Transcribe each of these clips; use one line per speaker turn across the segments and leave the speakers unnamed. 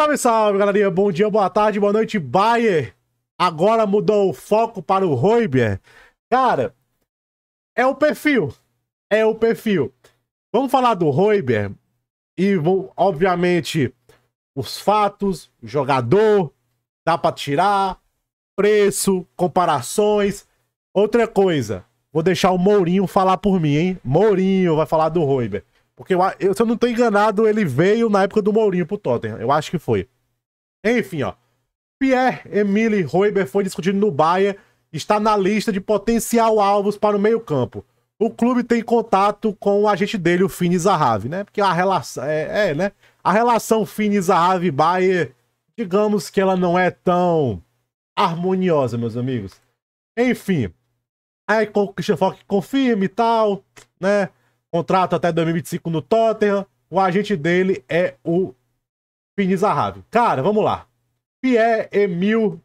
Salve, salve, galerinha. Bom dia, boa tarde, boa noite, Bayer. Agora mudou o foco para o Roiber. Cara, é o perfil. É o perfil. Vamos falar do Roiber e, obviamente, os fatos, jogador, dá para tirar, preço, comparações. Outra coisa, vou deixar o Mourinho falar por mim, hein? Mourinho vai falar do Roiber. Porque eu, eu, se eu não tô enganado, ele veio na época do Mourinho pro Tottenham. Eu acho que foi. Enfim, ó. Pierre-Emile Roiber foi discutido no Bahia está na lista de potencial alvos para o meio-campo. O clube tem contato com o agente dele, o Fini Zahavi, né? Porque a relação. É, é né? A relação Fini zahavi bayer digamos que ela não é tão harmoniosa, meus amigos. Enfim. Aí com o Christian Falk confirma e tal, né? Contrato até 2025 no Tottenham. O agente dele é o Fini Zahavi. Cara, vamos lá. Pierre-Emil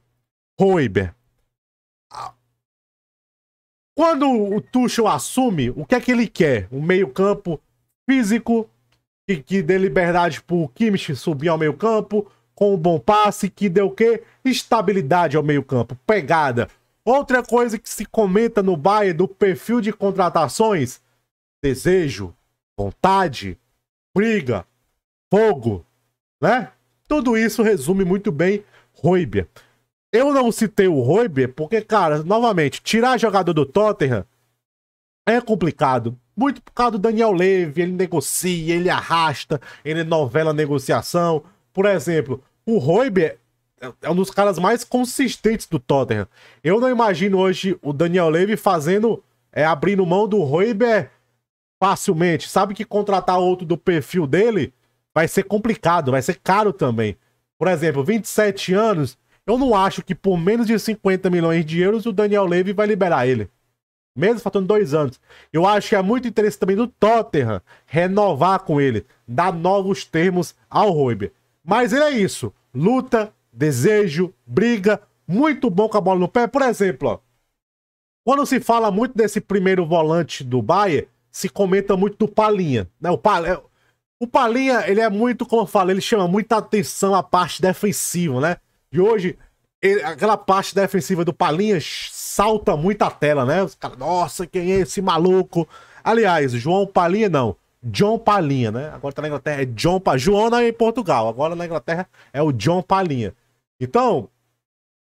Hoiber. Quando o Tuchel assume, o que é que ele quer? Um meio campo físico que, que dê liberdade para o Kimmich subir ao meio campo com um bom passe, que deu o quê? Estabilidade ao meio campo, pegada. Outra coisa que se comenta no Bayern do perfil de contratações desejo, vontade, briga, fogo, né? Tudo isso resume muito bem Roibia. Eu não citei o Roibia porque, cara, novamente, tirar jogador do Tottenham é complicado. Muito por causa do Daniel Levy, ele negocia, ele arrasta, ele novela negociação. Por exemplo, o Roibia é, é um dos caras mais consistentes do Tottenham. Eu não imagino hoje o Daniel Levy fazendo, é, abrindo mão do Roibia facilmente, sabe que contratar outro do perfil dele vai ser complicado, vai ser caro também. Por exemplo, 27 anos, eu não acho que por menos de 50 milhões de euros o Daniel Levy vai liberar ele. Mesmo faltando dois anos. Eu acho que é muito interesse também do Tottenham renovar com ele, dar novos termos ao Roiber. Mas ele é isso. Luta, desejo, briga, muito bom com a bola no pé. Por exemplo, ó, quando se fala muito desse primeiro volante do Bayern, se comenta muito do Palinha. Né? O, Pal... É, o Palinha, ele é muito, como eu falo, ele chama muita atenção a parte defensiva, né? E hoje, ele, aquela parte defensiva do Palinha salta muito a tela, né? Os caras, nossa, quem é esse maluco? Aliás, João Palinha não. John Palinha, né? Agora tá na Inglaterra, é John Palinha. não é em Portugal, agora na Inglaterra é o John Palinha. Então,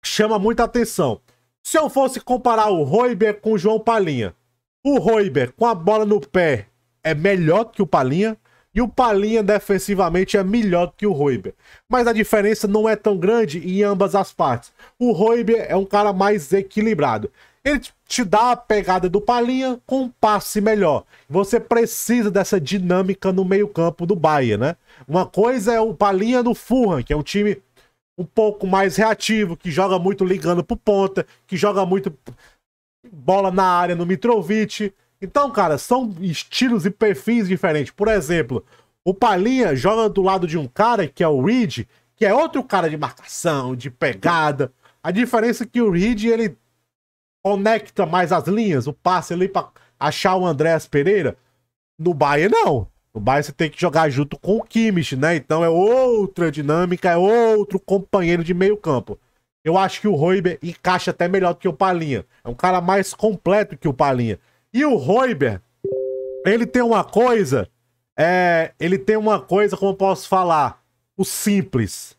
chama muita atenção. Se eu fosse comparar o Roiber com o João Palinha, o Roiber com a bola no pé é melhor que o Palinha e o Palinha defensivamente é melhor que o Roiber. Mas a diferença não é tão grande em ambas as partes. O Roiber é um cara mais equilibrado. Ele te dá a pegada do Palinha com um passe melhor. Você precisa dessa dinâmica no meio-campo do Bahia, né? Uma coisa é o Palinha no Fulham, que é um time um pouco mais reativo, que joga muito ligando pro ponta, que joga muito bola na área no Mitrovic. Então, cara, são estilos e perfis diferentes. Por exemplo, o Palinha joga do lado de um cara que é o Reed, que é outro cara de marcação, de pegada. A diferença é que o Reed ele conecta mais as linhas, o passe ali para achar o Andréas Pereira. No Bahia não. No Bahia você tem que jogar junto com o Kimmich, né? Então é outra dinâmica, é outro companheiro de meio campo. Eu acho que o Roiber encaixa até melhor do que o Palinha. É um cara mais completo que o Palinha. E o Roiber, ele tem uma coisa. É, ele tem uma coisa, como eu posso falar? O simples.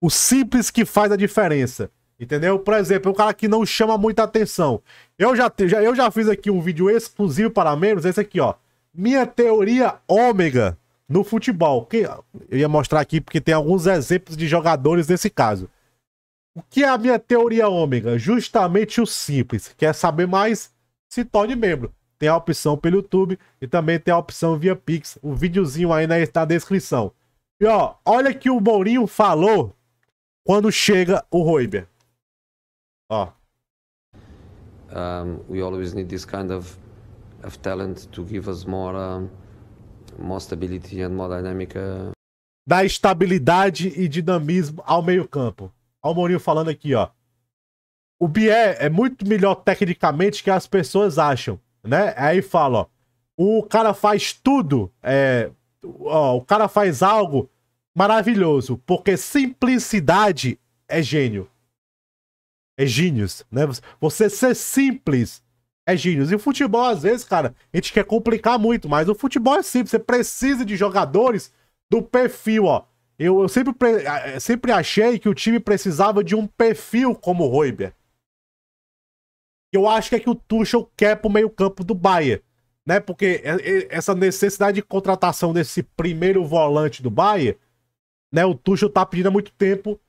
O simples que faz a diferença. Entendeu? Por exemplo, é um cara que não chama muita atenção. Eu já, já, eu já fiz aqui um vídeo exclusivo para membros, esse aqui, ó. Minha teoria ômega no futebol. Que eu ia mostrar aqui porque tem alguns exemplos de jogadores nesse caso. O que é a minha teoria ômega? Justamente o simples. Quer saber mais? Se torne membro. Tem a opção pelo YouTube e também tem a opção via Pix. O videozinho aí na descrição. E ó, olha que o Mourinho falou quando chega o Roiber. Ó. Um, we always need this kind of, of talent to give us more, more stability and more dynamic. Uh... Da estabilidade e dinamismo ao meio-campo. Olha o Mourinho falando aqui, ó. O Bié é muito melhor tecnicamente que as pessoas acham, né? Aí fala, ó. O cara faz tudo, é, ó, o cara faz algo maravilhoso, porque simplicidade é gênio. É gênios, né? Você ser simples é gênios. E o futebol, às vezes, cara, a gente quer complicar muito, mas o futebol é simples. Você precisa de jogadores do perfil, ó. Eu, eu sempre, é, sempre achei que o time precisava de um perfil como o Roiber. Eu acho que é que o Tuchel quer pro meio campo do Bayern, né? Porque é, é, essa necessidade de contratação desse primeiro volante do Bayern, né? O Tuchel tá pedindo há muito tempo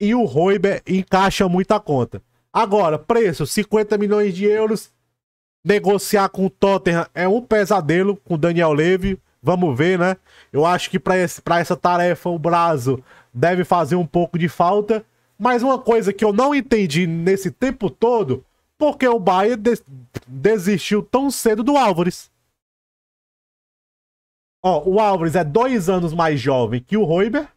e o Roiber encaixa muita conta. Agora, preço, 50 milhões de euros. Negociar com o Tottenham é um pesadelo com o Daniel Levy. Vamos ver, né? Eu acho que para essa tarefa o Brazo deve fazer um pouco de falta. Mas uma coisa que eu não entendi nesse tempo todo, porque o Bahia des desistiu tão cedo do Álvares. Ó, o Álvares é dois anos mais jovem que o Roiber.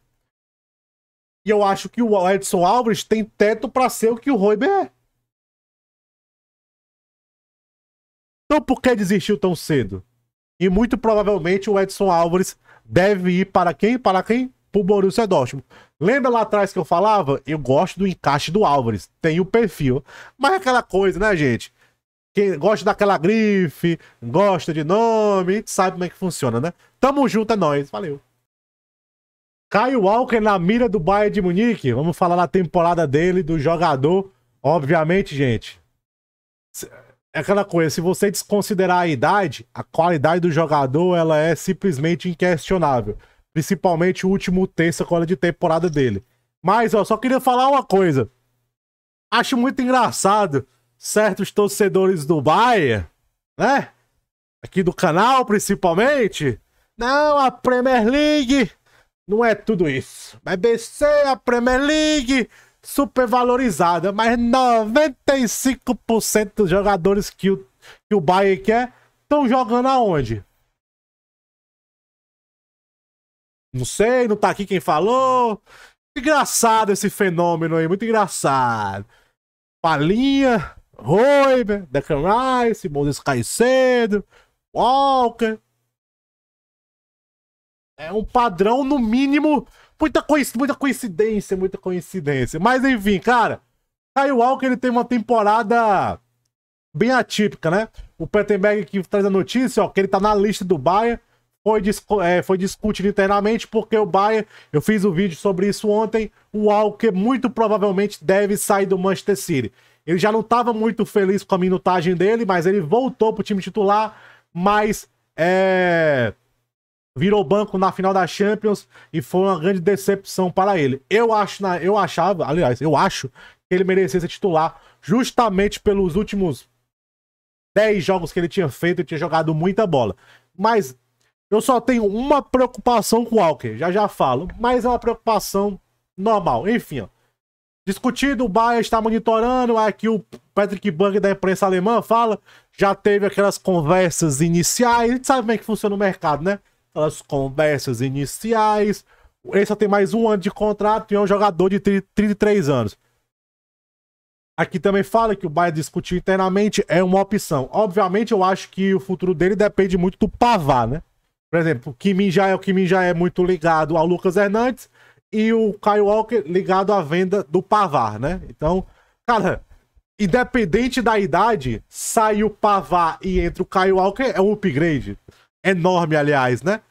E eu acho que o Edson Álvares tem teto para ser o que o Roiber é. Então por que desistiu tão cedo? E muito provavelmente o Edson Álvares deve ir para quem? Para quem? Para o Borussia Dortmund. Lembra lá atrás que eu falava? Eu gosto do encaixe do Álvares. Tem o perfil. Mas é aquela coisa, né, gente? Quem gosta daquela grife, gosta de nome, sabe como é que funciona, né? Tamo junto, é nóis. Valeu. Caio Walker na mira do Bayern de Munique. Vamos falar da temporada dele, do jogador. Obviamente, gente é aquela coisa, se você desconsiderar a idade, a qualidade do jogador ela é simplesmente inquestionável. Principalmente o último terço agora de temporada dele. Mas eu só queria falar uma coisa. Acho muito engraçado certos torcedores do Bahia, né? Aqui do canal, principalmente. Não, a Premier League não é tudo isso. BBC, a Premier League supervalorizada, mas 95% dos jogadores que o, que o Bayern quer estão jogando aonde? Não sei, não tá aqui quem falou. Engraçado esse fenômeno aí, muito engraçado. Palinha, Roiber, Declan Rice, Moses Caicedo, Walker. É um padrão, no mínimo, muita, muita coincidência, muita coincidência. Mas enfim, cara, Kyle Walker ele tem uma temporada bem atípica, né? O Pettenberg que traz a notícia, ó, que ele tá na lista do Bayern, foi, disco... é, foi discutido internamente porque o Bayern, eu fiz o um vídeo sobre isso ontem, o Walker muito provavelmente deve sair do Manchester City. Ele já não estava muito feliz com a minutagem dele, mas ele voltou pro time titular, mas é virou banco na final da Champions e foi uma grande decepção para ele. Eu acho, eu achava, aliás, eu acho que ele merecia ser titular justamente pelos últimos 10 jogos que ele tinha feito e tinha jogado muita bola. Mas eu só tenho uma preocupação com o Walker, já já falo, mas é uma preocupação normal. Enfim, ó. Discutido, o Bayern está monitorando, aqui é o Patrick Bang da imprensa alemã fala, já teve aquelas conversas iniciais, a gente sabe como é que funciona o mercado, né? as conversas iniciais. Ele só tem mais um ano de contrato e é um jogador de 33 anos. Aqui também fala que o Bayern discutir internamente é uma opção. Obviamente, eu acho que o futuro dele depende muito do Pavá, né? Por exemplo, o Kimin já é, o Kimin já é muito ligado ao Lucas Hernandes e o Kyle Walker ligado à venda do Pavar, né? Então, cara, independente da idade, sai o Pavar e entra o Kyle Walker é um upgrade enorme, aliás, né?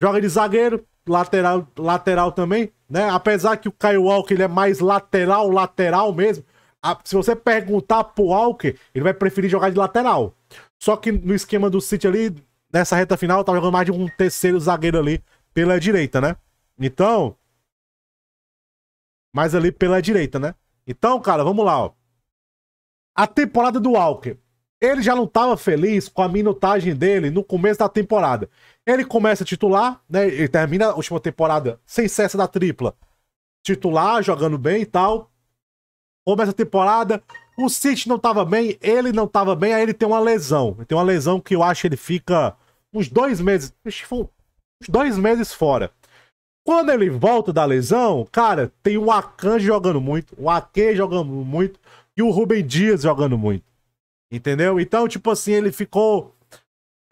Joga de zagueiro, lateral, lateral também, né? Apesar que o Kyle Walker ele é mais lateral, lateral mesmo. A, se você perguntar pro Walker, ele vai preferir jogar de lateral. Só que no esquema do City ali, nessa reta final, tá jogando mais de um terceiro zagueiro ali pela direita, né? Então. mais ali pela direita, né? Então, cara, vamos lá, ó. A temporada do Walker. Ele já não estava feliz com a minutagem dele no começo da temporada. Ele começa a titular, né? Ele termina a última temporada sem cessa da tripla. Titular, jogando bem e tal. Começa a temporada, o City não estava bem, ele não estava bem, aí ele tem uma lesão. Ele tem uma lesão que eu acho que ele fica uns dois meses. Uns dois meses fora. Quando ele volta da lesão, cara, tem o Akan jogando muito, o Ake jogando muito e o Rubem Dias jogando muito. Entendeu? Então, tipo assim, ele ficou.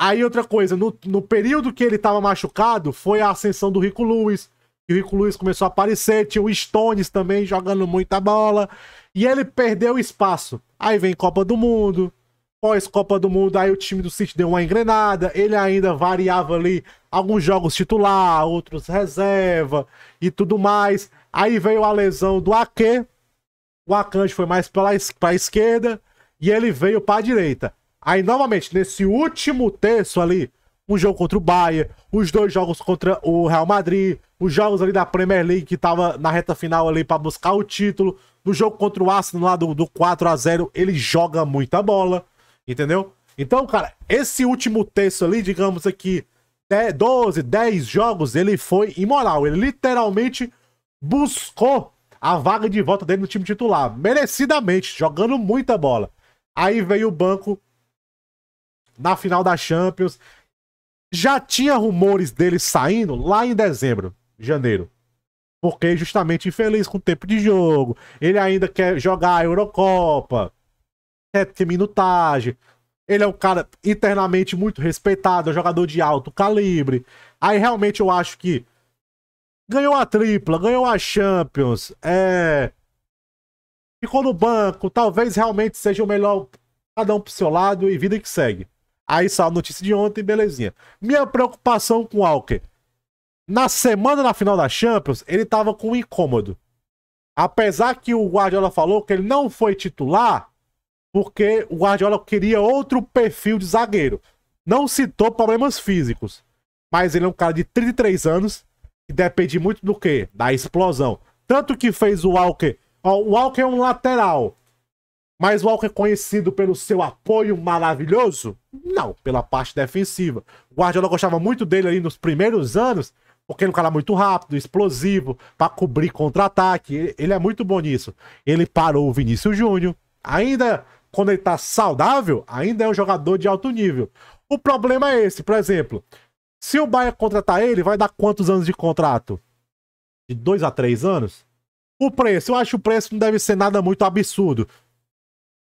Aí outra coisa, no, no período que ele tava machucado, foi a ascensão do Rico Lewis. E o Rico Lewis começou a aparecer, tinha o Stones também jogando muita bola. E ele perdeu espaço. Aí vem Copa do Mundo, pós-Copa do Mundo, aí o time do City deu uma engrenada, ele ainda variava ali alguns jogos titular, outros reserva e tudo mais. Aí veio a lesão do Ake, o Akanji foi mais para a esquerda, e ele veio para a direita. Aí, novamente, nesse último terço ali, um jogo contra o Bayern, os dois jogos contra o Real Madrid, os jogos ali da Premier League que tava na reta final ali para buscar o título, no jogo contra o Arsenal lá do, do 4 a 0 ele joga muita bola, entendeu? Então, cara, esse último terço ali, digamos aqui, 12, né, 10 jogos, ele foi imoral. Ele literalmente buscou a vaga de volta dele no time titular, merecidamente, jogando muita bola. Aí veio o banco na final da Champions. Já tinha rumores dele saindo lá em dezembro, janeiro. Porque justamente infeliz com o tempo de jogo. Ele ainda quer jogar a Eurocopa. Sete é minutagem. Ele é um cara internamente muito respeitado, é um jogador de alto calibre. Aí realmente eu acho que ganhou a tripla, ganhou a Champions, é, ficou no banco, talvez realmente seja o melhor, cada um pro seu lado e vida que segue. Aí saiu a notícia de ontem, belezinha. Minha preocupação com o Walker. Na semana na final da Champions, ele tava com um incômodo. Apesar que o Guardiola falou que ele não foi titular, porque o Guardiola queria outro perfil de zagueiro. Não citou problemas físicos. Mas ele é um cara de 33 anos e depende muito do quê? Da explosão. Tanto que fez o Walker o Walker é um lateral. Mas o Walker é conhecido pelo seu apoio maravilhoso? Não, pela parte defensiva. O Guardiola gostava muito dele ali nos primeiros anos, porque ele é um cara muito rápido, explosivo, para cobrir contra-ataque. Ele é muito bom nisso. Ele parou o Vinícius Júnior. Ainda quando ele tá saudável, ainda é um jogador de alto nível. O problema é esse, por exemplo. Se o Bayern contratar ele, vai dar quantos anos de contrato? De dois a três anos? O preço, eu acho que o preço não deve ser nada muito absurdo.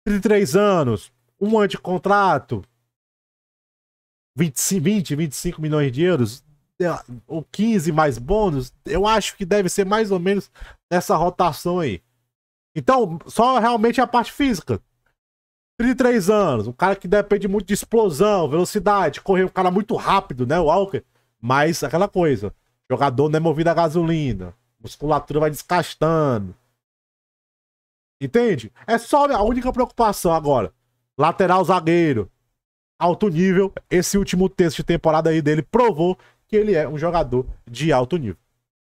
33 anos, um ano de contrato, 20, 20 25 milhões de euros, é, ou 15 mais bônus, eu acho que deve ser mais ou menos nessa rotação aí. Então, só realmente a parte física. 33 anos, um cara que depende muito de explosão, velocidade, correr um cara muito rápido, né, o Walker? Mas aquela coisa, jogador não é movido a gasolina musculatura vai descastando. Entende? É só a única preocupação agora. Lateral zagueiro. Alto nível. Esse último texto de temporada aí dele provou que ele é um jogador de alto nível.